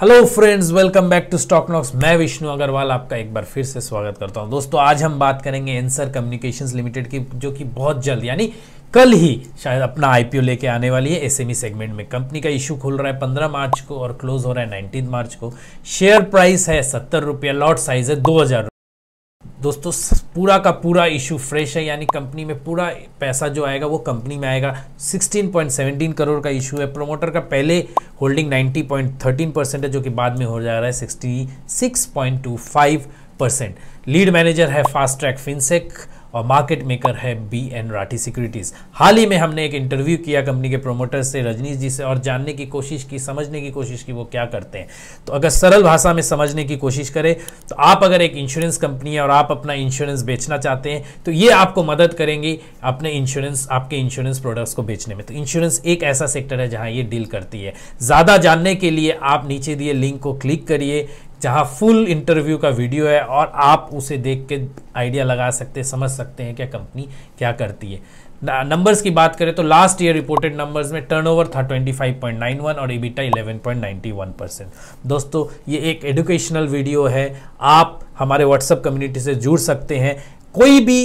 hello friends welcome back to stock knocks मैं विष्णु अग्रवाल आपका एक बार फिर से स्वागत करता हूं दोस्तों आज हम बात करेंगे एंसर कम्युनिकेशंस लिमिटेड की जो कि बहुत जल्द यानी कल ही शायद अपना आईपीओ लेके आने वाली है एसएमई सेगमेंट e में कंपनी का इशू खुल रहा है पंद्रह मार्च को और क्लोज हो रहा है नाइनटीन मार्च को शेयर प्राइस है सत्तर रुपया लॉट साइज है दो हज़ार दोस्तों पूरा का पूरा इशू फ्रेश है यानी कंपनी में पूरा पैसा जो आएगा वो कंपनी में आएगा 16.17 करोड़ का इशू है प्रोमोटर का पहले होल्डिंग 90.13 परसेंट है जो कि बाद में हो जा रहा है 66.25 परसेंट लीड मैनेजर है फास्ट ट्रैक फिनसेक और मार्केट मेकर है बी एन राठी सिक्योरिटीज़ हाल ही में हमने एक इंटरव्यू किया कंपनी के प्रोमोटर से रजनीश जी से और जानने की कोशिश की समझने की कोशिश की वो क्या करते हैं तो अगर सरल भाषा में समझने की कोशिश करें तो आप अगर एक इंश्योरेंस कंपनी है और आप अपना इंश्योरेंस बेचना चाहते हैं तो ये आपको मदद करेंगी अपने इंश्योरेंस आपके इंश्योरेंस प्रोडक्ट्स को बेचने में तो इंश्योरेंस एक ऐसा सेक्टर है जहाँ ये डील करती है ज़्यादा जानने के लिए आप नीचे दिए लिंक को क्लिक करिए जहाँ फुल इंटरव्यू का वीडियो है और आप उसे देख के आइडिया लगा सकते हैं समझ सकते हैं क्या कंपनी क्या करती है नंबर्स की बात करें तो लास्ट ईयर रिपोर्टेड नंबर्स में टर्नओवर था 25.91 और इबिटा 11.91 परसेंट दोस्तों ये एक एजुकेशनल वीडियो है आप हमारे व्हाट्सएप कम्युनिटी से जुड़ सकते हैं कोई भी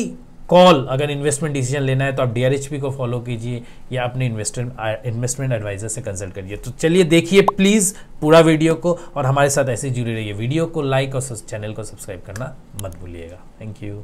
कॉल अगर इन्वेस्टमेंट डिसीजन लेना है तो आप डीआरएचपी को फॉलो कीजिए या अपने इन्वेस्टमेंट इन्वेस्टमेंट एडवाइजर से कंसल्ट करिए तो चलिए देखिए प्लीज़ पूरा वीडियो को और हमारे साथ ऐसे जुड़े रहिए वीडियो को लाइक और चैनल को सब्सक्राइब करना मत भूलिएगा थैंक यू